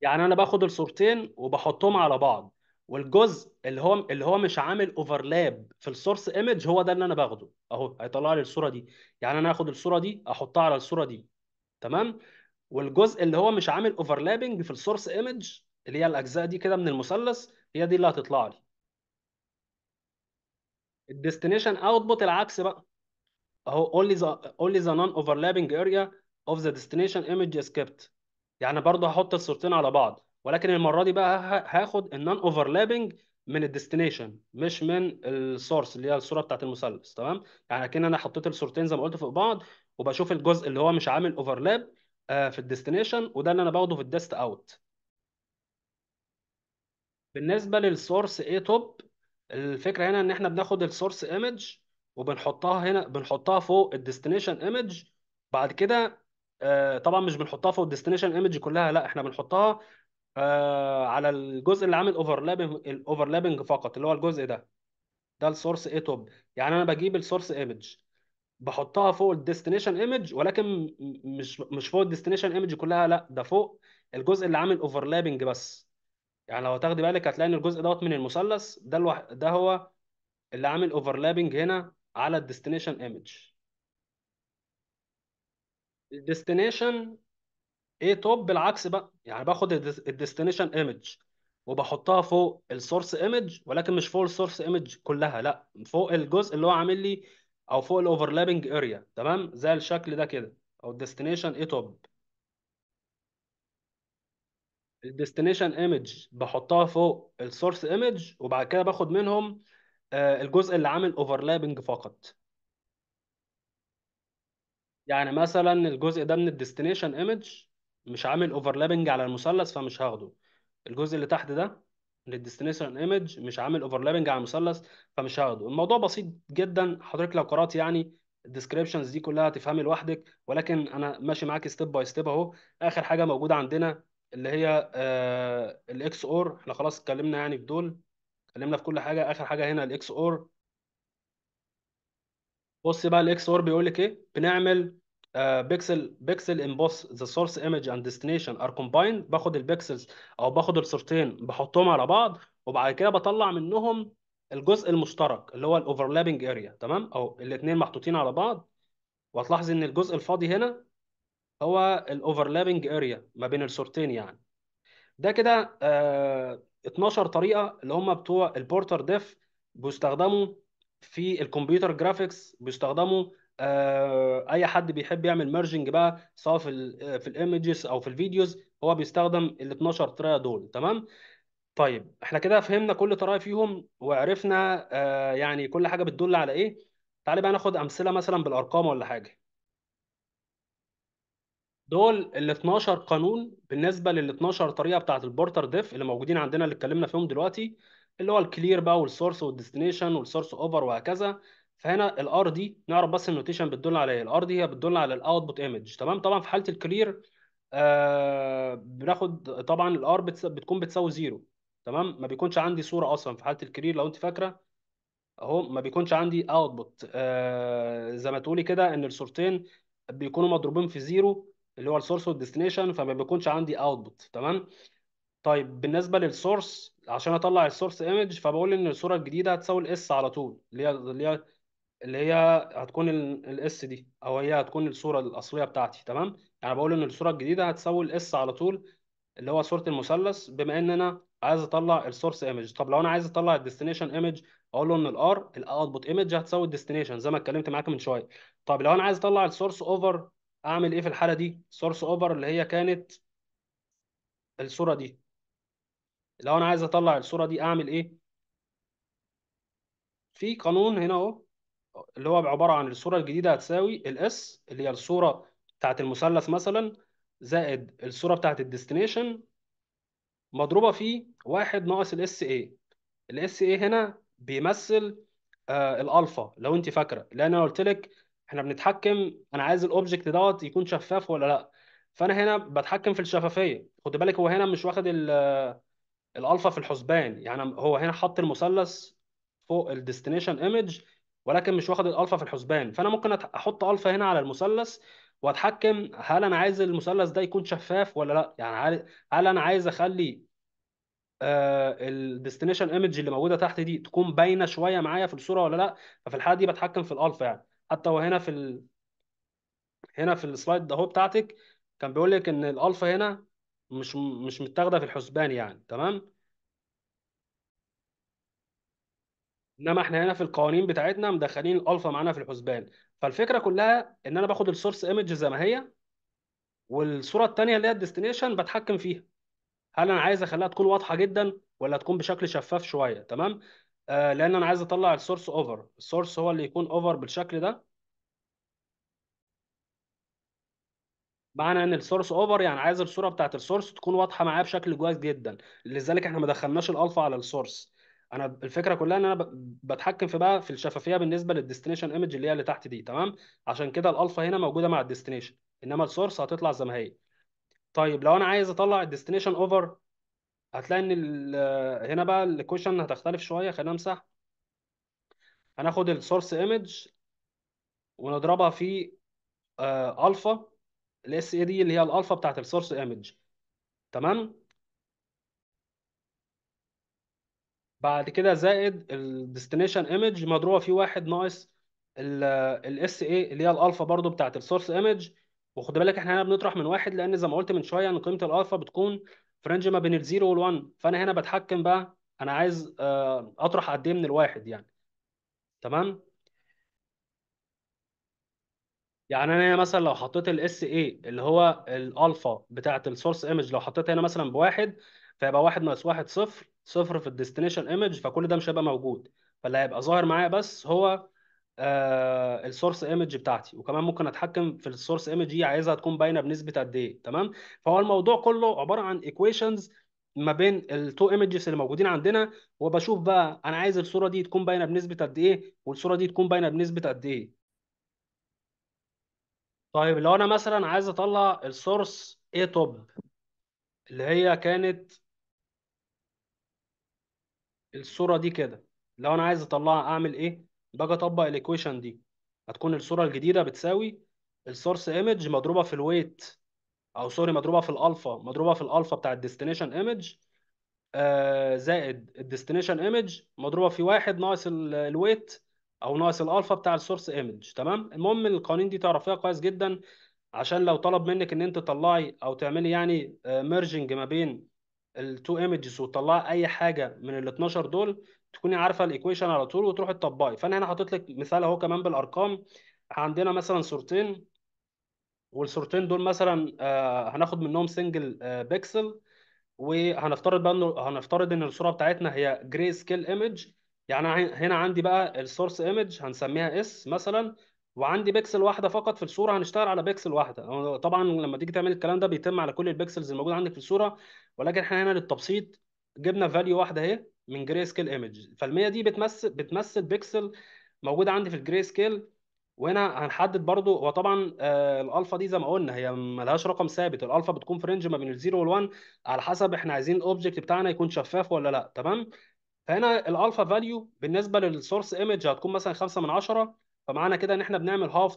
يعني انا باخد الصورتين وبحطهم على بعض والجزء اللي هو اللي هو مش عامل اوفرلاب في السورس ايمج هو ده اللي انا باخده اهو هيطلع لي الصوره دي يعني انا اخد الصوره دي احطها على الصوره دي تمام والجزء اللي هو مش عامل اوفرلابنج في السورس ايمج اللي هي الاجزاء دي كده من المثلث هي دي اللي هتطلع لي الديستنيشن اوتبوت العكس بقى اهو only the only the non overlapping area of the destination image is kept يعني برضه هحط الصورتين على بعض ولكن المره دي بقى هاخد النون اوفرلابنج من الديستنيشن مش من السورس اللي هي الصوره بتاعت المثلث تمام يعني كأن انا حطيت الصورتين زي ما قلت فوق بعض وبشوف الجزء اللي هو مش عامل اوفرلاب آه، في الديستنيشن وده اللي انا باخده في الديست اوت بالنسبه للسورس اي توب الفكره هنا ان احنا بناخد السورس ايمج وبنحطها هنا بنحطها فوق الديستنيشن ايمج بعد كده آه، طبعا مش بنحطها فوق الديستنيشن ايمج كلها لا احنا بنحطها آه، على الجزء اللي عامل اوفرلابنج الاوفرلابنج فقط اللي هو الجزء ده ده السورس اي توب يعني انا بجيب السورس ايمج بحطها فوق الديستنيشن ايمج ولكن مش مش فوق الديستنيشن ايمج كلها لا ده فوق الجزء اللي عامل اوفرلابنج بس يعني لو تاخدي بالك هتلاقي ان الجزء دوت من المثلث ده الوح... ده هو اللي عامل اوفرلابنج هنا على الديستنيشن ايمج الديستنيشن ايه توب بالعكس بقى يعني باخد الديستنيشن ايمج وبحطها فوق السورس ايمج ولكن مش فوق السورس ايمج كلها لا فوق الجزء اللي هو عامل لي او فوق الاوفرلابنج اريا تمام زي الشكل ده كده او الديستنيشن ايه توب الديستنيشن ايمج بحطها فوق السورس ايمج وبعد كده باخد منهم آه، الجزء اللي عامل اوفرلابنج فقط يعني مثلا الجزء ده من الديستنيشن ايمج مش عامل اوفرلابنج على المثلث فمش هاخده الجزء اللي تحت ده للديستنيشن ايمج مش عامل اوفرلابنج على المثلث فمش هاخده الموضوع بسيط جدا حضرتك لو قرات يعني الديسكريبشنز دي كلها هتفهمي لوحدك ولكن انا ماشي معاك ستيب باي ستيب اهو اخر حاجه موجوده عندنا اللي هي آه، الاكس اور احنا خلاص اتكلمنا يعني في دول اتكلمنا في كل حاجه اخر حاجه هنا الاكس اور بص بقى الاكس اور بيقول لك ايه بنعمل آه، بيكسل بيكسل امبوس ذا سورس ايمج اند ديستنيشن ار كومبايند باخد البيكسلز او باخد الصورتين بحطهم على بعض وبعد كده بطلع منهم الجزء المشترك اللي هو الاوفرلابنج اريا تمام او الاثنين محطوطين على بعض وهتلاحظ ان الجزء الفاضي هنا هو الاوفرلابنج اريا ما بين الصورتين يعني ده كده آه 12 طريقه اللي هم بتوع البورتر ديف بيستخدموا في الكمبيوتر جرافيكس بيستخدموا آه، اي حد بيحب يعمل ميرجنج بقى سواء في الـ آه، في الايمجز او في الفيديوز هو بيستخدم ال 12 طريقه دول تمام طيب احنا كده فهمنا كل طريقه فيهم وعرفنا آه يعني كل حاجه بتدل على ايه تعالى بقى ناخد امثله مثلا بالارقام ولا حاجه دول ال 12 قانون بالنسبه لل 12 طريقه بتاعه البورتر ديف اللي موجودين عندنا اللي اتكلمنا فيهم دلوقتي اللي هو الكلير بقى والسورس والديستنيشن والسورس اوفر وهكذا فهنا الار دي نعرف بس النوتيشن بتدل على ايه الار دي هي بتدل على الاوتبوت ايمج تمام طبعا في حاله الكلير آه بناخد طبعا الار بتكون بتساوي زيرو تمام ما بيكونش عندي صوره اصلا في حاله الكلير لو انت فاكره اهو ما بيكونش عندي اوتبوت آه زي ما تقولي كده ان الصورتين بيكونوا مضروبين في زيرو اللي هو السورس والديستنيشن فما بيكونش عندي اوتبوت تمام طيب بالنسبه للسورس عشان اطلع السورس ايمج فبقول ان الصوره الجديده هتساوي الاس على طول اللي هي اللي هي اللي هي هتكون الاس دي او هي هتكون الصوره الاصليه بتاعتي تمام يعني بقول ان الصوره الجديده هتساوي الاس على طول اللي هو صوره المثلث بما ان انا عايز اطلع السورس ايمج طب لو انا عايز اطلع الديستنيشن ايمج اقول له ان الار الاوتبوت ايمج هتساوي الديستنيشن زي ما اتكلمت معاك من شويه طب لو انا عايز اطلع السورس اوفر اعمل ايه في الحاله دي السورس اوفر اللي هي كانت الصوره دي لو انا عايز اطلع الصوره دي اعمل ايه في قانون هنا اهو اللي هو عباره عن الصوره الجديده هتساوي الاس اللي هي الصوره بتاعت المثلث مثلا زائد الصوره بتاعت الديستنيشن مضروبه في واحد ناقص الاس اي الاس اي هنا بيمثل آه الالفا لو انت فاكره لان انا قلت لك احنا بنتحكم انا عايز الاوبجكت دوت يكون شفاف ولا لا فانا هنا بتحكم في الشفافيه خد بالك هو هنا مش واخد الالفا في الحسبان يعني هو هنا حط المثلث فوق الديستنيشن ايمج ولكن مش واخد الالفا في الحسبان فانا ممكن احط الفا هنا على المثلث واتحكم هل انا عايز المثلث ده يكون شفاف ولا لا يعني هل انا عايز اخلي آه، الديستنيشن ايمج اللي موجوده تحت دي تكون باينه شويه معايا في الصوره ولا لا ففي الحاله دي بتحكم في الالفا يعني حتى وهنا في ال... هنا في السلايد اهو بتاعتك كان بيقول لك ان الالفا هنا مش مش متاخده في الحسبان يعني تمام انما احنا هنا في القوانين بتاعتنا مدخلين الالفا معانا في الحسبان فالفكره كلها ان انا باخد السورس ايمج زي ما هي والصوره الثانيه اللي هي الديستنيشن بتحكم فيها هل انا عايز اخليها تكون واضحه جدا ولا تكون بشكل شفاف شويه تمام آه لان انا عايز اطلع السورس اوفر السورس هو اللي يكون اوفر بالشكل ده معنى ان السورس اوفر يعني عايز الصوره بتاعت السورس تكون واضحه معايا بشكل كويس جدا لذلك احنا ما دخلناش الالفا على السورس انا الفكره كلها ان انا بتحكم في بقى في الشفافيه بالنسبه للديستنيشن ايمج اللي هي اللي تحت دي تمام عشان كده الالفا هنا موجوده مع الديستنيشن انما السورس هتطلع زي ما هي طيب لو انا عايز اطلع الديستنيشن اوفر هتلاقي ان هنا بقى الكوشن هتختلف شويه خلينا امسح هناخد السورس ايمج ونضربها في آه، الفا الاس اي دي اللي هي الالفا بتاعت السورس ايمج تمام بعد كده زائد الديستنيشن ايمج مضروبه فيه واحد ناقص الاس اي اللي هي الالفا برضو بتاعت السورس ايمج وخد بالك احنا هنا بنطرح من واحد لان زي ما قلت من شويه ان قيمه الالفا بتكون في رينج ما بين الزيرو وال1 فانا هنا بتحكم بقى انا عايز آه، اطرح قد ايه من الواحد يعني تمام يعني انا هنا مثلا لو حطيت الاس اي اللي هو الالفا بتاعت السورس ايمج لو حطيتها هنا مثلا بواحد فيبقى واحد ناقص واحد صفر صفر في الديستنيشن ايمج فكل ده مش هيبقى موجود فاللي هيبقى ظاهر معايا بس هو آه السورس ايمج بتاعتي وكمان ممكن اتحكم في السورس ايمج دي عايزها تكون باينه بنسبه قد ايه تمام فهو الموضوع كله عباره عن ايكويشنز ما بين التو ايمجز اللي موجودين عندنا وبشوف بقى انا عايز الصوره دي تكون باينه بنسبه قد ايه والصوره دي تكون باينه بنسبه قد ايه طيب لو انا مثلا عايز اطلع السورس ايه توب اللي هي كانت الصوره دي كده لو انا عايز اطلعها اعمل ايه باجي اطبق الايكويشن دي هتكون الصوره الجديده بتساوي السورس ايمج مضروبه في الويت او سوري مضروبه في الالفا مضروبه في الالفا بتاع الديستنيشن ايمج آه، زائد الديستنيشن ايمج مضروبه في واحد ناقص الويت او ناقص الالفا بتاع السورس ايمج تمام المهم القوانين دي تعرفيها كويس جدا عشان لو طلب منك ان انت تطلعي او تعملي يعني ميرجنج آه، ما بين التو ايمجز وتطلعي اي حاجه من ال 12 دول تكوني عارفه الايكويشن على طول وتروحي تطبقي فانا هنا حاطط لك مثال اهو كمان بالارقام عندنا مثلا صورتين والصورتين دول مثلا آه، هناخد منهم سنجل بيكسل آه، وهنفترض بقى انه هنفترض ان الصوره بتاعتنا هي جري سكيل ايمج يعني هنا عندي بقى السورس ايمج هنسميها اس مثلا وعندي بكسل واحده فقط في الصوره هنشتغل على بكسل واحده طبعا لما تيجي تعمل الكلام ده بيتم على كل البكسلز الموجوده عندك في الصوره ولكن احنا هنا للتبسيط جبنا فاليو واحده اهي من جري سكيل ايمج فال100 دي بتمثل بتمثل بكسل موجود عندي في الجري سكيل وهنا هنحدد برضو هو طبعا آه، الالفا دي زي ما قلنا هي ملهاش رقم ثابت الالفا بتكون في رينج ما بين الزيرو والوان على حسب احنا عايزين الاوبجكت بتاعنا يكون شفاف ولا لا تمام فهنا الالفا فاليو بالنسبه للسورس ايمج هتكون مثلا 5 من 10 فمعنى كده ان احنا بنعمل هاف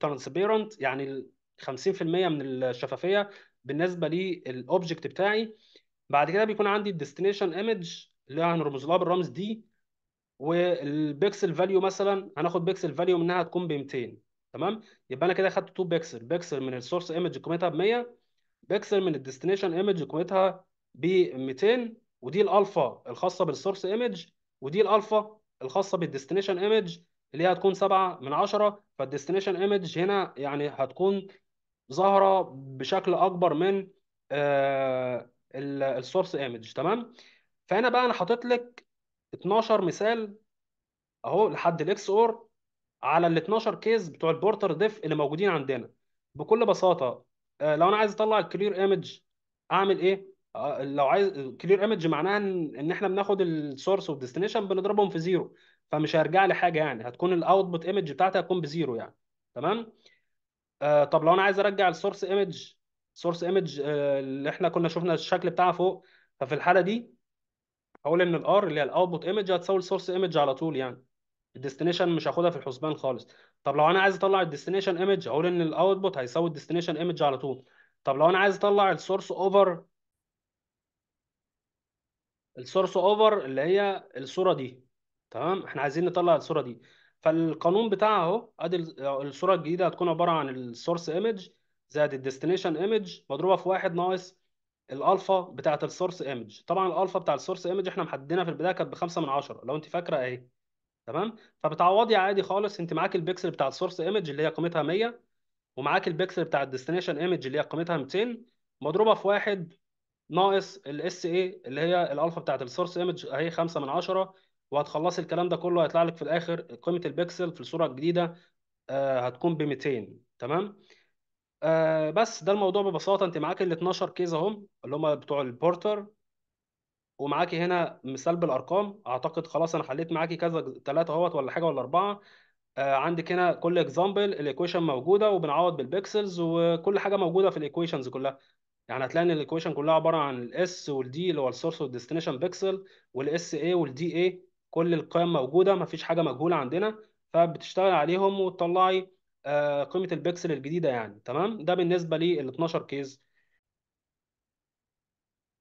ترانسبيرنت يعني 50% من الشفافيه بالنسبه للاوبجكت بتاعي بعد كده بيكون عندي الديستنيشن ايمج اللي هنرمز لها بالرمز دي والبيكسل فاليو مثلا هناخد بيكسل فاليو منها تكون ب 200 تمام يبقى انا كده خدت 2 بيكسل بيكسل من السورس ايمج قيمتها ب 100 بيكسل من الديستنيشن ايمج قيمتها ب 200 ودي الالفا الخاصه بالسورس ايمج ودي الالفا الخاصه بالديستنيشن ايمج اللي هي هتكون 7 من 10 فالديستنيشن ايمج هنا يعني هتكون ظاهره بشكل اكبر من آه، السورس ايمج تمام فهنا بقى انا حاطط لك 12 مثال اهو لحد الاكس اور على ال 12 كيس بتوع البورتر ديف اللي موجودين عندنا بكل بساطه آه، لو انا عايز اطلع الكلير ايمج اعمل ايه آه، لو عايز كلير ايمج معناها ان احنا بناخد السورس والديستنيشن بنضربهم في زيرو فمش هيرجع لي حاجه يعني هتكون الاوتبوت ايمج بتاعتي هتكون بزيرو يعني تمام آه طب لو انا عايز ارجع السورس ايمج السورس ايمج اللي احنا كنا شفنا الشكل بتاعها فوق ففي الحاله دي هقول ان الار اللي هي الاوتبوت ايمج هتساوي السورس ايمج على طول يعني الديستنيشن مش هاخدها في الحسبان خالص طب لو انا عايز اطلع الديستنيشن ايمج هقول ان الاوتبوت هيساوي الديستنيشن ايمج على طول طب لو انا عايز اطلع السورس اوفر السورس اوفر اللي هي الصوره دي تمام احنا عايزين نطلع الصوره دي فالقانون بتاعها اهو ادي الصوره الجديده هتكون عباره عن السورس ايمج زائد الديستنيشن ايمج مضروبه في واحد ناقص الالفا بتاعه السورس ايمج طبعا الالفا بتاع السورس ايمج احنا محددينها في البدايه كانت بخمسة من عشرة لو انت فاكره اهي تمام فبتعوضي عادي خالص انت معاك البكسل بتاع السورس ايمج اللي هي قيمتها 100 ومعاك البكسل بتاع الديستنيشن ايمج اللي هي قيمتها 200 مضروبه في واحد ناقص الاس اي اللي هي الالفا بتاعت السورس ايمج اهي 5 من 10 وهتخلصي الكلام ده كله هيطلع لك في الاخر قيمه البكسل في الصوره الجديده آه، هتكون ب 200 تمام آه، بس ده الموضوع ببساطه انت معاك ال 12 كيز اهم اللي هم بتوع البورتر ومعاكي هنا مثال بالارقام اعتقد خلاص انا حليت معاكي كذا ثلاثه اهوت ولا حاجه ولا اربعه آه، عندك هنا كل اكزامبل الايكويشن موجوده وبنعوض بالبكسلز وكل حاجه موجوده في الايكويشنز كلها يعني هتلاقي ان الايكويشن كلها عباره عن الاس والدي اللي هو السورس والديستنيشن بيكسل والاس اي والدي اي كل القيم موجوده مفيش حاجه مجهوله عندنا فبتشتغل عليهم وتطلعي آه، قيمه البكسل الجديده يعني تمام ده بالنسبه لل 12 كيز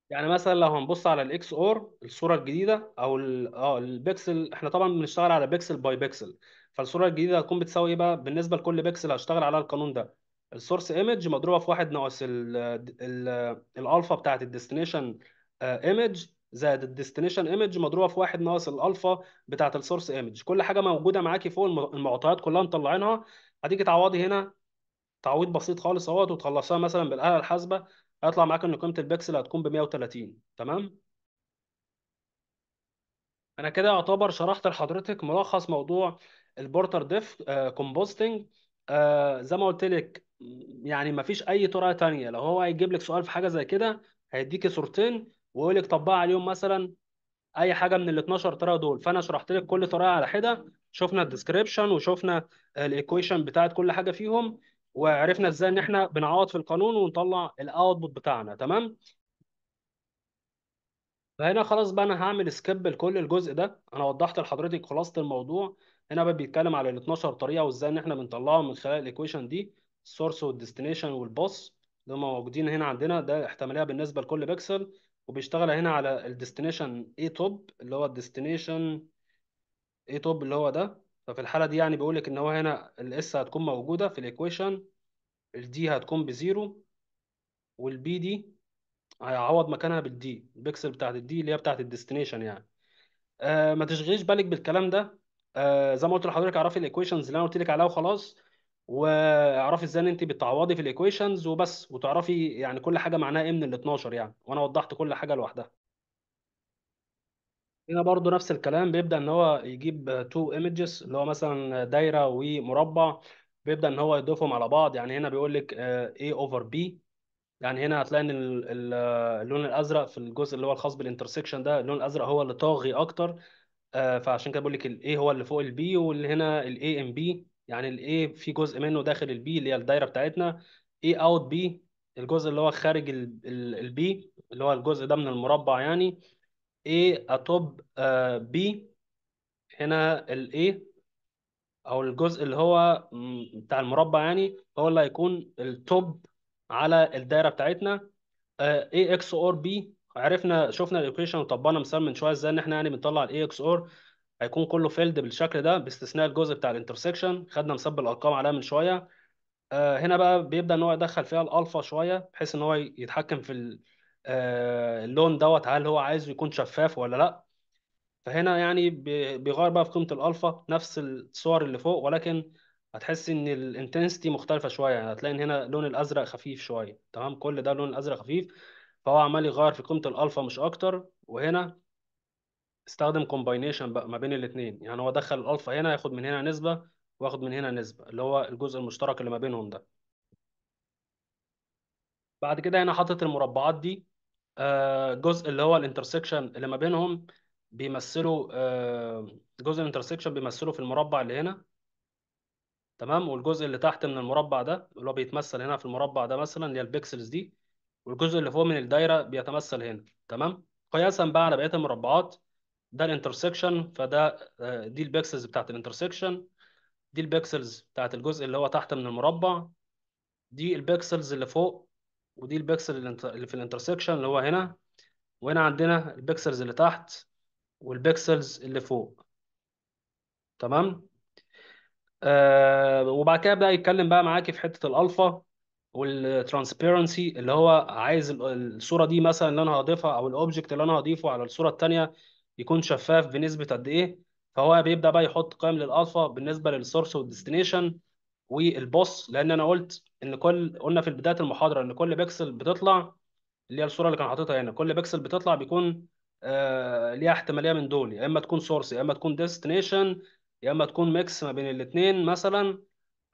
يعني مثلا لو هنبص على الاكس اور الصوره الجديده او اه البكسل احنا طبعا بنشتغل على بكسل باي بكسل فالصوره الجديده هتكون بتساوي ايه بقى بالنسبه لكل بكسل هشتغل على القانون ده السورس ايمج مضروبه في واحد ناقص الالفا بتاعت الديستنيشن ايمج زائد الديستنيشن ايمج مضروبه في واحد ناقص الالفا بتاعت السورس ايمج كل حاجه موجوده معاكي فوق المعطيات كلها مطلعينها هتيجي تعوضي هنا تعويض بسيط خالص اهوت وتخلصها مثلا بالاله الحاسبه هيطلع معاك ان قيمه البكسل هتكون ب 130 تمام انا كده اعتبر شرحت لحضرتك ملخص موضوع البورتر ديف كومبوستنج آه، آه، زي ما قلت لك يعني مفيش اي طريقه ثانيه لو هو هيجيب لك سؤال في حاجه زي كده هيديكي صورتين ويقول لك طبقها عليهم مثلا اي حاجه من ال 12 طريقه دول فانا شرحت لك كل طريقه على حده شفنا الديسكريبشن وشفنا الايكويشن بتاعت كل حاجه فيهم وعرفنا ازاي ان احنا بنعوض في القانون ونطلع الاوتبوت بتاعنا تمام فهنا خلاص بقى انا هعمل سكيب لكل الجزء ده انا وضحت لحضرتك خلاصه الموضوع هنا بقى بيتكلم على ال 12 طريقه وازاي ان احنا بنطلعهم من خلال الايكويشن دي السورس والديستنيشن والباس اللي هم موجودين هنا عندنا ده احتماليه بالنسبه لكل بيكسل وبيشتغل هنا على الديستنيشن اي توب اللي هو الديستنيشن اي توب اللي هو ده ففي الحاله دي يعني بيقول لك ان هو هنا الاس هتكون موجوده في الايكويشن الدي هتكون بزيرو والبي دي هيعوض مكانها بالدي البكسل بتاعت الدي اللي هي بتاعت الديستنيشن يعني آه ما تشغليش بالك بالكلام ده آه زي ما قلت لحضرتك اعرفي الايكويشنز اللي انا قلت لك عليها وخلاص واعرفي ازاي ان انت بتعوضي في الايكويشنز وبس وتعرفي يعني كل حاجه معناها ايه من ال 12 يعني وانا وضحت كل حاجه لوحدها هنا برضو نفس الكلام بيبدأ ان هو يجيب تو ايمجز اللي هو مثلا دايرة ومربع بيبدأ ان هو يضيفهم على بعض يعني هنا بيقول لك اي اوفر بي يعني هنا هتلاقي ان اللون الازرق في الجزء اللي هو الخاص بالانترسكشن ده اللون الازرق هو اللي طاغي اكتر آه، فعشان كده بيقول لك الاي هو اللي فوق البي واللي هنا الاي ام بي يعني الاي في جزء منه داخل البي اللي هي الدايره بتاعتنا اي اوت بي الجزء اللي هو خارج البي اللي هو الجزء ده من المربع يعني اي اتوب بي هنا الاي او الجزء اللي هو بتاع المربع يعني هو اللي هيكون التوب على الدايره بتاعتنا اي اكس اور بي عرفنا شفنا الايكويشن وطبقنا مثال من شويه ازاي ان احنا يعني بنطلع الاي اكس اور هيكون كله فيلد بالشكل ده باستثناء الجزء بتاع الانترسكشن خدنا نصب الارقام عليها من شويه آه، هنا بقى بيبدا ان هو يدخل فيها الالفا شويه بحيث ان هو يتحكم في آه، اللون دوت هل هو عايزه يكون شفاف ولا لا فهنا يعني بيغير بقى في قيمه الالفا نفس الصور اللي فوق ولكن هتحس ان الانتنسيتي مختلفه شويه يعني هتلاقي ان هنا لون الازرق خفيف شويه تمام كل ده لون الازرق خفيف فهو عمال يغير في قيمه الالفا مش اكتر وهنا استخدم كومباينيشن بقى ما بين الاثنين يعني هو دخل الالفا هنا ياخد من هنا نسبه واخد من هنا نسبه اللي هو الجزء المشترك اللي ما بينهم ده بعد كده هنا حاطط المربعات دي آه، جزء اللي هو الانترسكشن اللي ما بينهم بيمثلوا آه، جزء الانترسكشن بيمثله في المربع اللي هنا تمام والجزء اللي تحت من المربع ده اللي هو بيتمثل هنا في المربع ده مثلا اللي هي البكسلز دي والجزء اللي فوق من الدايره بيتمثل هنا تمام قياسا بقى على بقيه المربعات ده الانترسكشن فده آه، دي البكسلز بتاعت الانترسكشن دي البكسلز بتاعت الجزء اللي هو تحت من المربع دي البكسلز اللي فوق ودي البكسل اللي في الانترسكشن اللي هو هنا وهنا عندنا البكسلز اللي تحت والبكسلز اللي فوق تمام آه وبعد كده بقى يتكلم بقى معاكي في حته الالفا والترانسبيرنسي اللي هو عايز الصوره دي مثلا اللي انا هضيفها او الاوبجكت اللي انا هضيفه على الصوره الثانيه يكون شفاف بنسبه قد ايه فهو بيبدا بقى يحط قيم للالفا بالنسبه للسورس والديستنيشن والبوس لان انا قلت ان كل قلنا في بدايه المحاضره ان كل بيكسل بتطلع اللي هي الصوره اللي كان حاططها هنا كل بيكسل بتطلع بيكون آه ليها احتماليه من دول يا اما تكون سورس يا اما تكون ديستنيشن يا اما تكون ميكس ما بين الاثنين مثلا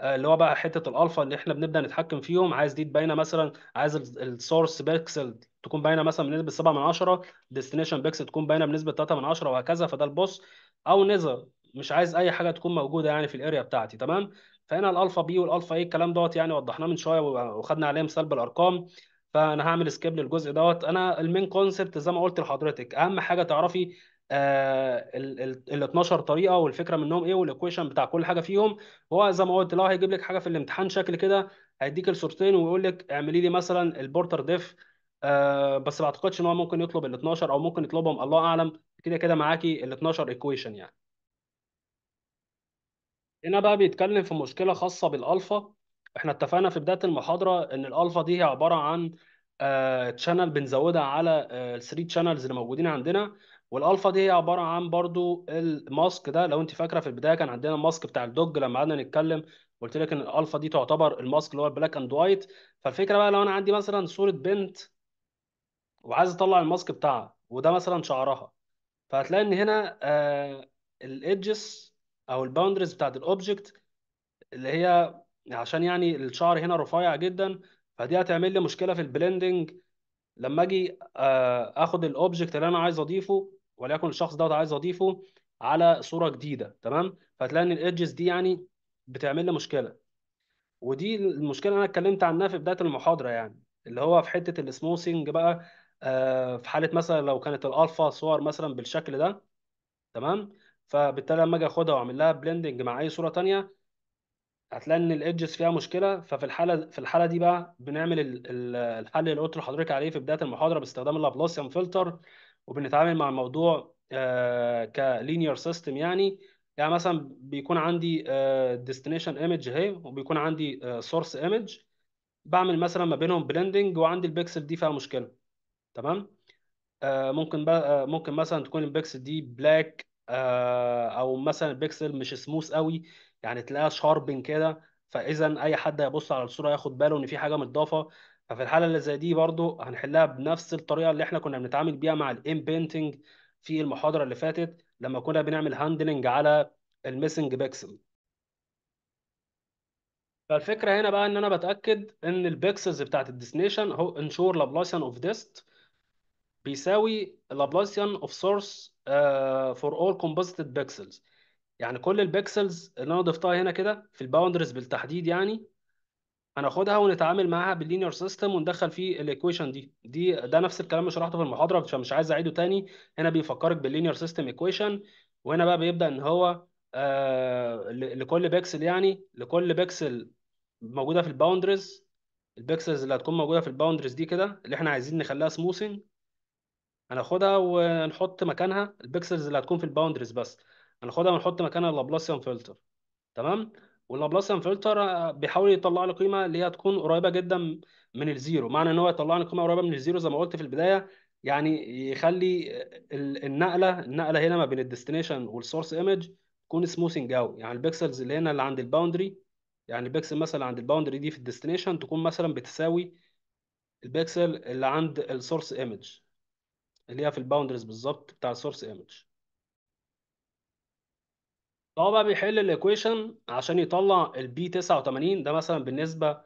آه اللي هو بقى حته الالفا اللي احنا بنبدا نتحكم فيهم عايز دي تبينه مثلا عايز السورس بيكسل تكون باينه مثلا بنسبه 7 من 10 ديستنيشن بيكس تكون باينه بنسبه 3 من 10 وهكذا فده البوس او نزر مش عايز اي حاجه تكون موجوده يعني في الاريا بتاعتي تمام فهنا الالفا بي والالفا ايه الكلام دوت يعني وضحناه من شويه وخدنا عليه مثال بالارقام فانا هعمل سكيب للجزء دوت انا المين كونسبت زي ما قلت لحضرتك اهم حاجه تعرفي آه ال 12 طريقه والفكره منهم ايه والايكويشن بتاع كل حاجه فيهم هو زي ما قلت لو هيجيب لك حاجه في الامتحان شكل كده هيديك الصورتين ويقول لك اعملي لي مثلا البورتر ديف آه بس ما اعتقدش ان هو ممكن يطلب ال 12 او ممكن يطلبهم الله اعلم كده كده معاكي ال 12 ايكويشن يعني هنا بقى بيتكلم في مشكله خاصه بالالفا احنا اتفقنا في بدايه المحاضره ان الالفا دي هي عباره عن تشانل آه، بنزودها على الثري آه، تشانلز اللي موجودين عندنا والالفا دي هي عباره عن برضو الماسك ده لو انت فاكره في البدايه كان عندنا الماسك بتاع الدوج لما قعدنا نتكلم قلت لك ان الالفا دي تعتبر الماسك اللي هو البلاك اند وايت فالفكره بقى لو انا عندي مثلا صوره بنت وعايز اطلع الماسك بتاعها وده مثلا شعرها فهتلاقي ان هنا آه، الايدجز او الباوندريز بتاعت الاوبجكت اللي هي عشان يعني الشعر هنا رفيع جدا فدي هتعمل لي مشكله في البلندنج لما اجي آه، اخد الاوبجكت اللي انا عايز اضيفه وليكن الشخص دوت عايز اضيفه على صوره جديده تمام فهتلاقي ان الايدجز دي يعني بتعمل لي مشكله ودي المشكله اللي انا اتكلمت عنها في بدايه المحاضره يعني اللي هو في حته السموثنج بقى آه، في حاله مثلا لو كانت الالفا صور مثلا بالشكل ده تمام فبالتالي لما اجي اخدها واعمل لها بلندنج مع اي صوره تانية هتلاقي ان الايدجز فيها مشكله ففي الحاله في الحاله دي بقى بنعمل الحل اللي قلت لحضرتك عليه في بدايه المحاضره باستخدام اللابلاسيان فلتر وبنتعامل مع الموضوع آه، كلينير سيستم يعني يعني مثلا بيكون عندي ديستنيشن آه، ايمج اهي وبيكون عندي سورس ايمج بعمل مثلا ما بينهم بلندنج وعندي البيكسل دي فيها مشكله تمام آه، ممكن بقى آه، ممكن مثلا تكون البيكسل دي بلاك آه، او مثلا البيكسل مش سموث قوي يعني تلاقيها شاربن كده فاذا اي حد هيبص على الصوره ياخد باله ان في حاجه متضافه ففي الحاله اللي زي دي برضو هنحلها بنفس الطريقه اللي احنا كنا بنتعامل بيها مع الام بينتنج في المحاضره اللي فاتت لما كنا بنعمل هاندلنج على الميسنج بيكسل فالفكره هنا بقى ان انا بتاكد ان البيكسلز بتاعت الديستنيشن هو انشور لابلاسيان اوف ديست بيساوي لابلاسيان اوف سورس فور اول كومبوزيتد بيكسلز يعني كل البيكسلز اللي انا ضفتها هنا كده في الباوندرز بالتحديد يعني هناخدها ونتعامل معاها باللينير سيستم وندخل في الايكويشن دي دي ده نفس الكلام اللي شرحته في المحاضره فمش عايز اعيده تاني هنا بيفكرك باللينير سيستم ايكويشن وهنا بقى بيبدا ان هو آه لكل بيكسل يعني لكل بيكسل موجوده في الباوندرز البيكسلز اللي هتكون موجوده في الباوندرز دي كده اللي احنا عايزين نخليها سموثنج هناخدها ونحط مكانها البيكسلز اللي هتكون في الباوندريز بس هناخدها ونحط مكانها اللابلاسيان فلتر تمام واللابلاسيان فلتر بيحاول يطلع لي قيمه اللي هي تكون قريبه جدا من الزيرو معنى ان هو يطلع لي قيمه قريبه من الزيرو زي ما قلت في البدايه يعني يخلي النقله النقله هنا ما بين الديستنيشن والسورس ايمج تكون سموثنج اوت يعني البيكسلز اللي هنا اللي عند الباوندري يعني البيكسل مثلا عند الباوندري دي في الديستنيشن تكون مثلا بتساوي البيكسل اللي عند السورس ايمج اللي هي في الباوندرز بالظبط بتاع السورس ايمج هو بقى بيحل الايكويشن عشان يطلع البي 89 ده مثلا بالنسبه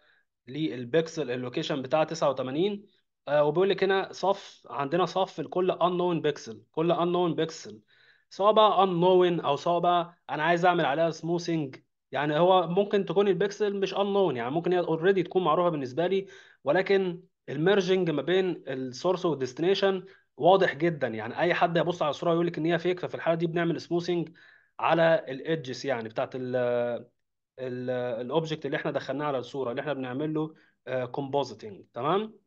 للبكسل اللوكيشن بتاع 89 آه، وبيقول لك هنا صف عندنا صف لكل unknown بيكسل كل unknown بيكسل سواء بقى unknown او سواء بقى انا عايز اعمل عليها سموثنج يعني هو ممكن تكون البيكسل مش unknown يعني ممكن هي اوريدي تكون معروفه بالنسبه لي ولكن الميرجنج ما بين السورس والديستنيشن واضح جدا يعني اي حد هيبص على الصوره يقول لك ان هي فيك ففي الحاله دي بنعمل سموثنج على الايدجز يعني بتاعت الاوبجكت اللي احنا دخلناه على الصوره اللي احنا بنعمل له كومبوزيتنج آه، تمام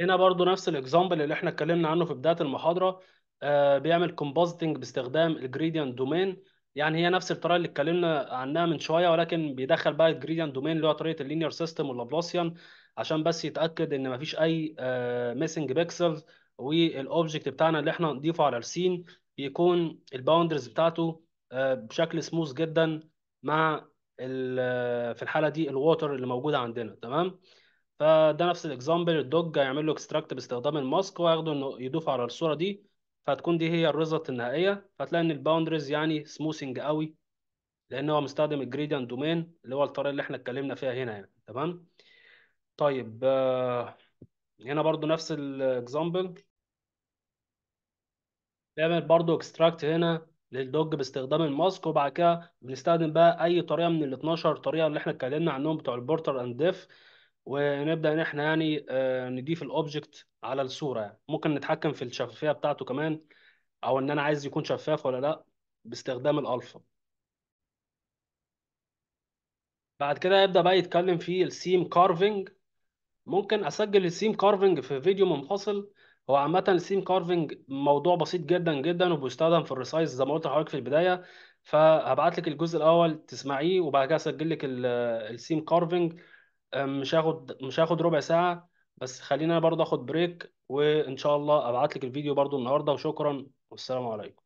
هنا برضو نفس الاكزامبل اللي احنا اتكلمنا عنه في بدايه المحاضره آه، بيعمل كومبوزيتنج باستخدام الجريدينت دومين يعني هي نفس الطريقه اللي اتكلمنا عنها من شويه ولكن بيدخل بقى الجريدينت دومين اللي هو طريقه اللينير سيستم واللابلاسيان عشان بس يتاكد ان مفيش اي ميسنج بيكسل والاوبجكت بتاعنا اللي احنا نضيفه على السين يكون الباوندرز بتاعته آه، بشكل سموث جدا مع آه، في الحاله دي الووتر اللي موجوده عندنا تمام فده نفس الاكزامبل الدوج هيعمل له اكستراكت باستخدام الماسك وهياخده انه يضيف على الصوره دي فهتكون دي هي الريزلت النهائيه فتلاقي ان الباوندرز يعني سموثنج قوي لان هو مستخدم الجريديان دومين اللي هو الطريقه اللي احنا اتكلمنا فيها هنا يعني تمام طيب آه، هنا برضو نفس الاكزامبل بيعمل برضو اكستراكت هنا للدوج باستخدام الماسك وبعد كده بنستخدم بقى اي طريقه من ال 12 طريقه اللي احنا اتكلمنا عنهم بتوع البورتر اند ديف ونبدا ان احنا يعني آه، نضيف الاوبجكت على الصوره يعني. ممكن نتحكم في الشفافيه بتاعته كمان او ان انا عايز يكون شفاف ولا لا باستخدام الالفا بعد كده يبدا بقى يتكلم في السيم كارفنج ممكن اسجل السيم كارفنج في فيديو منفصل هو عامة السيم كارفنج موضوع بسيط جدا جدا وبيستخدم في الريسايز زي ما قلت لحضرتك في البداية فهبعت لك الجزء الأول تسمعيه وبعد كده اسجل لك السيم كارفنج مش هاخد مش هاخد ربع ساعة بس خلينا برضه اخد بريك وان شاء الله ابعت لك الفيديو برضه النهارده وشكرا والسلام عليكم